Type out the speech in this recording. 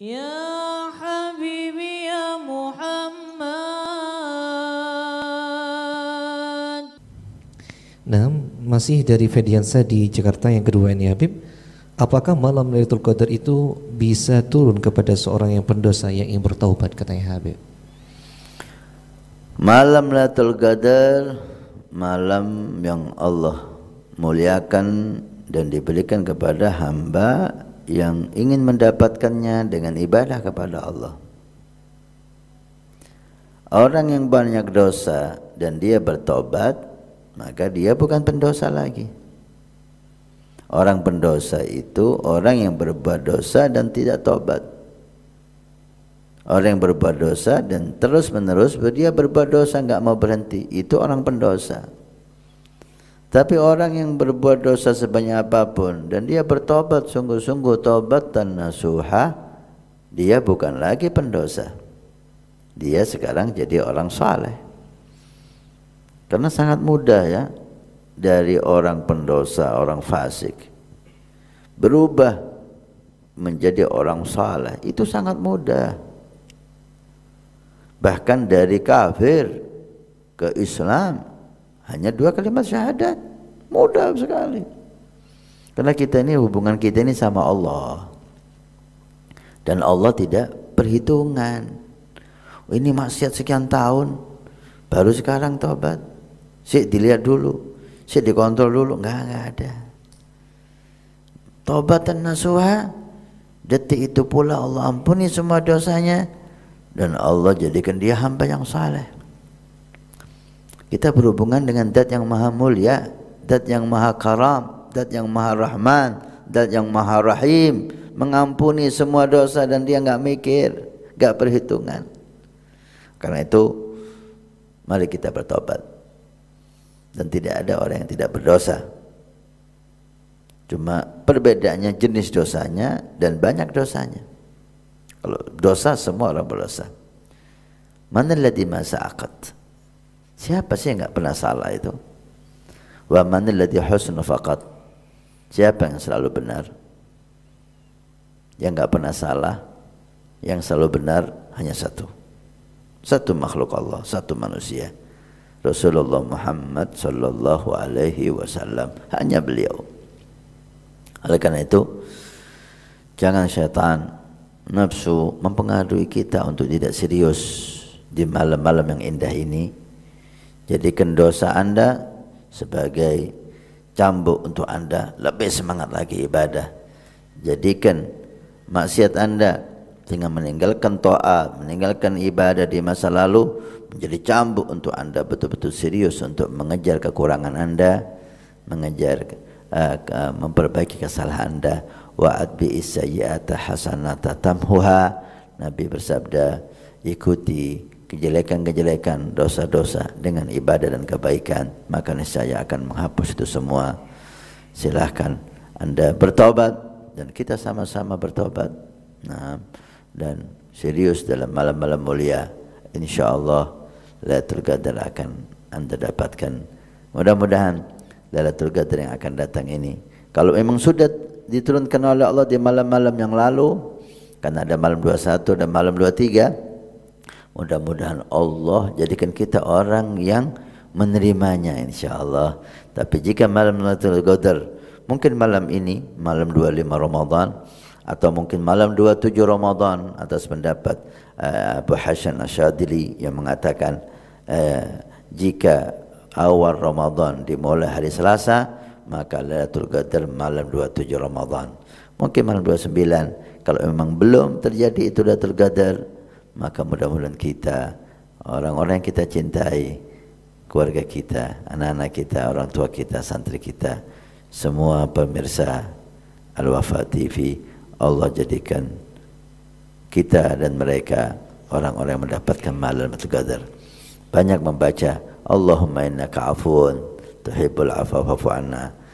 Ya Habibi ya Muhammad. Nah, masih dari Fediansa di Jakarta yang kedua ini Habib. Apakah malam Lailatul Qadar itu bisa turun kepada seorang yang pendosa yang ingin bertaubat katanya Habib? Malam Lailatul Qadar malam yang Allah muliakan dan diberikan kepada hamba yang ingin mendapatkannya dengan ibadah kepada Allah. Orang yang banyak dosa dan dia bertobat, maka dia bukan pendosa lagi. Orang pendosa itu orang yang berbuat dosa dan tidak tobat. Orang yang berbuat dosa dan terus menerus dia berbuat dosa nggak mau berhenti itu orang pendosa. Tapi orang yang berbuat dosa sebanyak apapun dan dia bertobat sungguh-sungguh tobat dan nasuha, dia bukan lagi pendosa. Dia sekarang jadi orang saleh. Karena sangat mudah ya dari orang pendosa, orang fasik berubah menjadi orang saleh. Itu sangat mudah. Bahkan dari kafir ke Islam hanya dua kalimat syahadat Mudah sekali. Karena kita ini hubungan kita ini sama Allah. Dan Allah tidak perhitungan. Ini maksiat sekian tahun baru sekarang tobat. sih dilihat dulu, sih dikontrol dulu, nggak nggak ada. Tobatan nasuha detik itu pula Allah ampuni semua dosanya dan Allah jadikan dia hamba yang saleh. Kita berhubungan dengan zat yang maha mulia dat yang maha karam, dat yang maha rahman, dat yang maha rahim, mengampuni semua dosa dan dia nggak mikir, nggak perhitungan. Karena itu mari kita bertobat. Dan tidak ada orang yang tidak berdosa. Cuma perbedaannya jenis dosanya dan banyak dosanya. Kalau dosa semua orang berdosa. Mana ladhi masa akad? Siapa sih yang nggak pernah salah itu? Wa manil ladhi husnu faqat. Siapa yang selalu benar? Yang nggak pernah salah, yang selalu benar hanya satu. Satu makhluk Allah, satu manusia. Rasulullah Muhammad sallallahu alaihi wasallam hanya beliau. Oleh karena itu, jangan syaitan nafsu mempengaruhi kita untuk tidak serius di malam-malam yang indah ini. Jadi kendosa Anda sebagai cambuk untuk anda lebih semangat lagi ibadah jadikan maksiat anda dengan meninggalkan toa meninggalkan ibadah di masa lalu menjadi cambuk untuk anda betul-betul serius untuk mengejar kekurangan anda mengejar uh, memperbaiki kesalahan anda wa'ad bi sayyi'ata hasanata tamhuha Nabi bersabda ikuti kejelekan-kejelekan, dosa-dosa dengan ibadah dan kebaikan, maka niscaya akan menghapus itu semua. Silahkan Anda bertobat dan kita sama-sama bertobat. Nah, dan serius dalam malam-malam mulia, insya Allah Lailatul Qadar akan Anda dapatkan. Mudah-mudahan Lailatul Qadar yang akan datang ini kalau memang sudah diturunkan oleh Allah di malam-malam yang lalu karena ada malam 21 dan malam 23 Mudah-mudahan Allah jadikan kita orang yang menerimanya insyaallah. Tapi jika malam Lailatul Qadar, mungkin malam ini, malam 25 Ramadan atau mungkin malam 27 Ramadan atas pendapat uh, Abu Hasan Asyadili yang mengatakan uh, jika awal Ramadan dimulai hari Selasa, maka Lailatul Qadar malam 27 Ramadan. Mungkin malam 29 kalau memang belum terjadi itu Lailatul Qadar maka mudah-mudahan kita orang-orang yang kita cintai keluarga kita, anak-anak kita, orang tua kita, santri kita, semua pemirsa Al-Wafa TV, Allah jadikan kita dan mereka orang-orang yang mendapatkan malam Qadar. Banyak membaca Allahumma innaka afun tuhibbul afwa fa'fu anna.